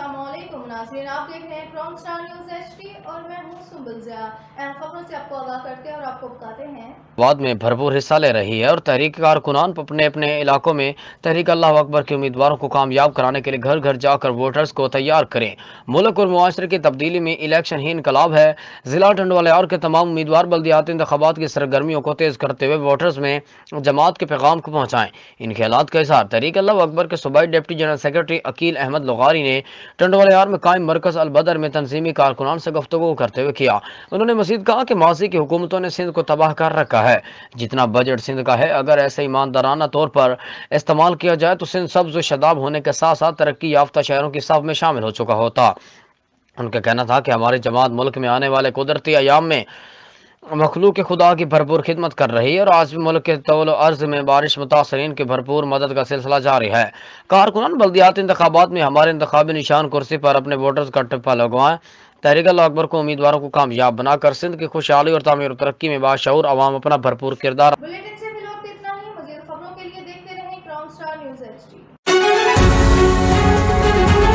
असलम नाजरीन आप देख रहे हैं स्टार न्यूज़ एच और मैं हूँ अहम खबरों से आपको आगाह करते हैं और आपको बताते हैं वाद में भरपूर हिस्सा ले रही है और तहरीक कारकुनान अपने अपने इलाकों में तहरीक अल्लाह अकबर के उम्मीदवारों को कामयाब कराने के लिए घर घर जाकर वोटर्स को तैयार करें मुल्क और माशरे की तब्दीली में इलेक्शन ही इनकलाब है ज़िला और के तमाम उम्मीदवार बल्दियाती इंतबात की सरगर्मियों को तेज़ करते हुए वोटर्स में जमात के पैगाम को पहुँचाएं इन ख्याल का इजहार तहरीक अल्लाह अकबर के सूबाई deputy general secretary Aqeel Ahmad Lohari ने टंड यार में कायम मरकज अलबदर में तनजीमी कारकुनान से गुफ्तु करते हुए किया उन्होंने मजीद कहा कि माजी की हुकूमतों ने सिंध को तबाह कर रखा है जितना बजट सिंध का है अगर ऐसे ईमानदाराना तौर पर इस्तेमाल किया जाए तो सिंध सब्ज शदाब होने के साथ साथ तरक्की याफ्ता शहरों की सब में शामिल हो चुका होता उनका कहना था कि हमारी जमात मुल्क में आने वाले कुदरती आयाम में मखलूक के खुदा की भरपूर खिदमत कर रही है और आज भी मुल्क के तवल अर्ज में बारिश मुतासरीन की भरपूर मदद का सिलसिला जारी है कारकुनान बल्दियात इंतबात में हमारे इंतबी निशान कुर्सी पर अपने वोटर्स का टप्पा लगवाएं तहरीक अकबर को उम्मीदवारों को कामयाब बनाकर सिंध की खुशहाली और तमीर तरक्की में बाशूर आवाम अपना भरपूर किरदार